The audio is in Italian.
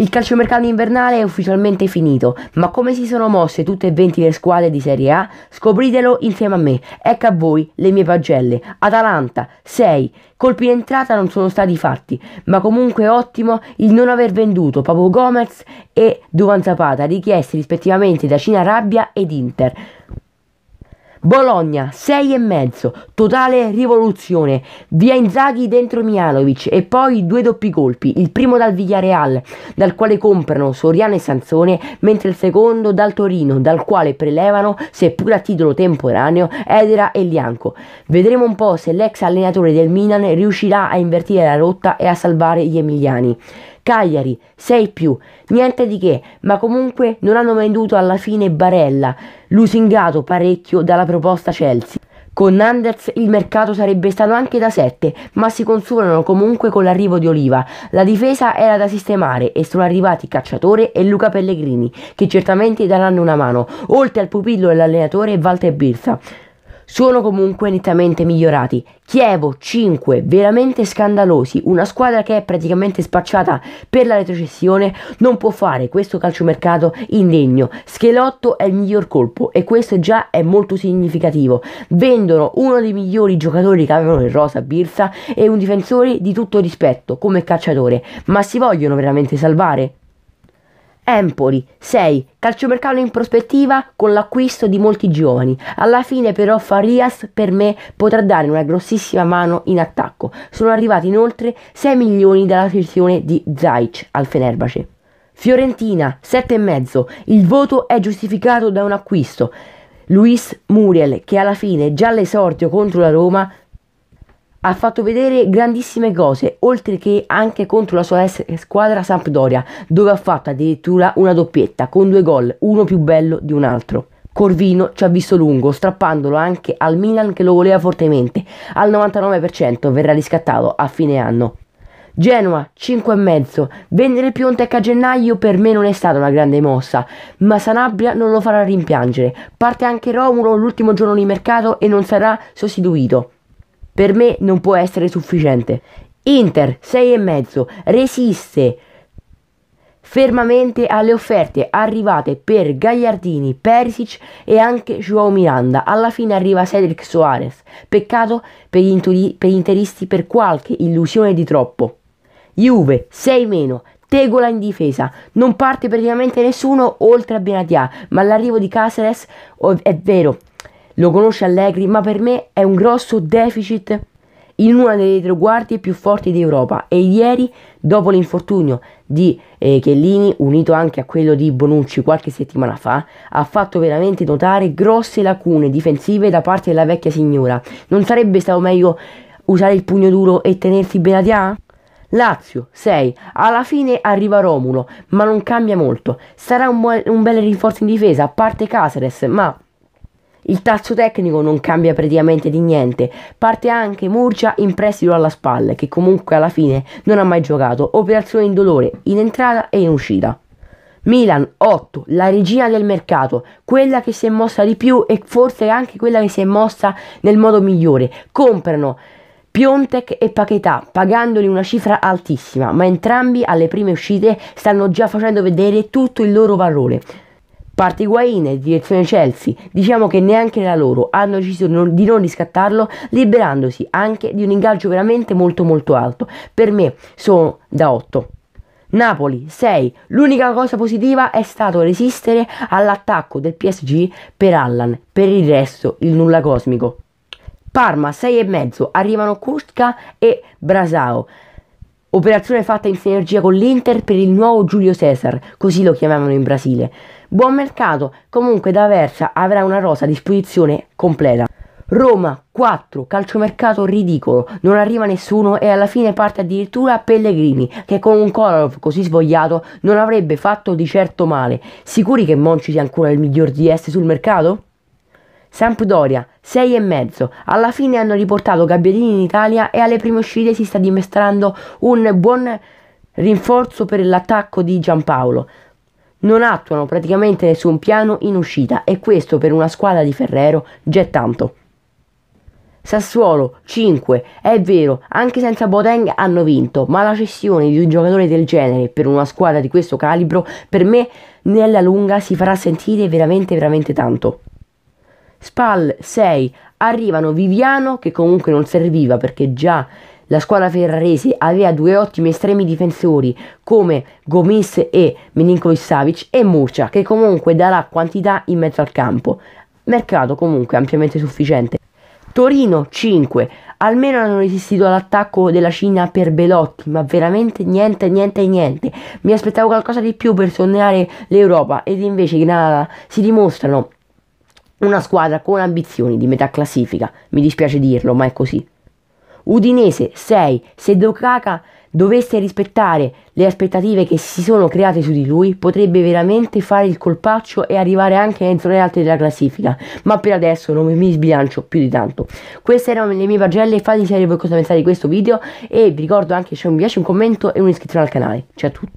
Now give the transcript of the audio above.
Il calciomercato invernale è ufficialmente finito, ma come si sono mosse tutte e 20 le squadre di Serie A? Scopritelo insieme a me. Ecco a voi le mie pagelle. Atalanta 6. Colpi d'entrata non sono stati fatti, ma comunque ottimo il non aver venduto Papo Gomez e Duvan Zapata, richiesti rispettivamente da Cina Rabbia ed Inter. Bologna 6,5, totale rivoluzione, via Inzaghi dentro Mialovic e poi due doppi colpi, il primo dal Villareal, dal quale comprano Soriano e Sansone, mentre il secondo dal Torino, dal quale prelevano, seppur a titolo temporaneo, Edera e Lianco. Vedremo un po' se l'ex allenatore del Milan riuscirà a invertire la rotta e a salvare gli emiliani. Cagliari 6 più, niente di che, ma comunque non hanno venduto alla fine Barella, lusingato parecchio dalla proposta Chelsea. Con Nanders il mercato sarebbe stato anche da 7, ma si consolano comunque con l'arrivo di Oliva. La difesa era da sistemare e sono arrivati Cacciatore e Luca Pellegrini, che certamente daranno una mano, oltre al pupillo e all'allenatore Walter Birsa sono comunque nettamente migliorati. Chievo 5, veramente scandalosi, una squadra che è praticamente spacciata per la retrocessione, non può fare questo calciomercato indegno. Schelotto è il miglior colpo e questo già è molto significativo. Vendono uno dei migliori giocatori che avevano in Rosa Birza e un difensore di tutto rispetto come cacciatore, ma si vogliono veramente salvare? Empoli 6. Calciomercato in prospettiva con l'acquisto di molti giovani. Alla fine però Farias per me potrà dare una grossissima mano in attacco. Sono arrivati inoltre 6 milioni dalla sezione di Zaic al Fenerbace. Fiorentina 7,5. Il voto è giustificato da un acquisto. Luis Muriel che alla fine già l'esordio contro la Roma ha fatto vedere grandissime cose, oltre che anche contro la sua squadra Sampdoria, dove ha fatto addirittura una doppietta con due gol, uno più bello di un altro. Corvino ci ha visto lungo, strappandolo anche al Milan che lo voleva fortemente. Al 99% verrà riscattato a fine anno. Genoa 5,5. Vendere Piontek a gennaio per me non è stata una grande mossa, ma Sanabria non lo farà rimpiangere. Parte anche Romulo l'ultimo giorno di mercato e non sarà sostituito per me non può essere sufficiente. Inter 6 e mezzo resiste fermamente alle offerte arrivate per Gagliardini, Perisic e anche João Miranda. Alla fine arriva Cedric Soares. Peccato per gli, inturi- per gli interisti per qualche illusione di troppo. Juve 6 meno. Tegola in difesa, non parte praticamente nessuno oltre a Benatia, ma l'arrivo di Caceres oh, è vero, lo conosce Allegri, ma per me è un grosso deficit in una delle tre guardie più forti d'Europa e ieri, dopo l'infortunio di eh, Chiellini, unito anche a quello di Bonucci qualche settimana fa, ha fatto veramente notare grosse lacune difensive da parte della vecchia signora. Non sarebbe stato meglio usare il pugno duro e tenersi Benatia? Lazio 6. Alla fine arriva Romulo, ma non cambia molto. Sarà un, bu- un bel rinforzo in difesa, a parte Caseres, ma il tasso tecnico non cambia praticamente di niente, parte anche Murcia in prestito alla Spalla, che comunque alla fine non ha mai giocato, operazione in dolore, in entrata e in uscita. Milan 8, la regina del mercato, quella che si è mossa di più e forse anche quella che si è mossa nel modo migliore. Comprano Piontek e Paquetà, pagandoli una cifra altissima, ma entrambi alle prime uscite stanno già facendo vedere tutto il loro valore. Parte Higuain e direzione Chelsea, diciamo che neanche la loro hanno deciso di non riscattarlo liberandosi anche di un ingaggio veramente molto molto alto. Per me sono da 8. Napoli 6. L'unica cosa positiva è stato resistere all'attacco del PSG per Allan, per il resto il nulla cosmico. Parma 6,5 arrivano Kurtka e Brasao. Operazione fatta in sinergia con l'Inter per il nuovo Giulio Cesar, così lo chiamavano in Brasile. Buon mercato, comunque da Versa avrà una rosa a disposizione completa. Roma 4, calciomercato ridicolo, non arriva nessuno e alla fine parte addirittura Pellegrini che con un Kolarov così svogliato non avrebbe fatto di certo male. Sicuri che Monci sia ancora il miglior DS sul mercato? Sampdoria 6,5 alla fine hanno riportato Gabbiadini in Italia e alle prime uscite si sta dimostrando un buon rinforzo per l'attacco di Giampaolo non attuano praticamente nessun piano in uscita e questo per una squadra di Ferrero già è tanto. Sassuolo 5, è vero, anche senza Boteng hanno vinto, ma la cessione di un giocatore del genere per una squadra di questo calibro per me nella lunga si farà sentire veramente veramente tanto. Spal 6, arrivano Viviano che comunque non serviva perché già la squadra ferrarese aveva due ottimi estremi difensori come Gomis e Milinkovic Savic e Murcia che comunque darà quantità in mezzo al campo. Mercato comunque ampiamente sufficiente. Torino 5. Almeno hanno resistito all'attacco della Cina per Belotti, ma veramente niente, niente, niente. Mi aspettavo qualcosa di più per sognare l'Europa ed invece i Granada si dimostrano una squadra con ambizioni di metà classifica. Mi dispiace dirlo, ma è così. Udinese 6. Se Dokaka dovesse rispettare le aspettative che si sono create su di lui, potrebbe veramente fare il colpaccio e arrivare anche entro le altre della classifica, ma per adesso non mi sbilancio più di tanto. Queste erano le mie pagelle, fatemi sapere voi cosa pensate di questo video e vi ricordo anche che c'è un mi piace, un commento e un'iscrizione al canale. Ciao a tutti!